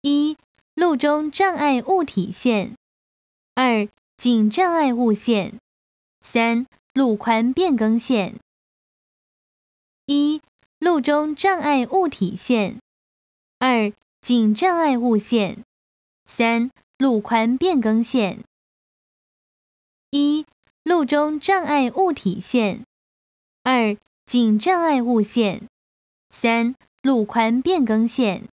一路中障碍物体线；二警障碍物线，三路宽变更线。一路中障碍物体线；二警障碍物线，三路宽变更线。一路中障碍物体线；二警障碍物线，三路宽变更线。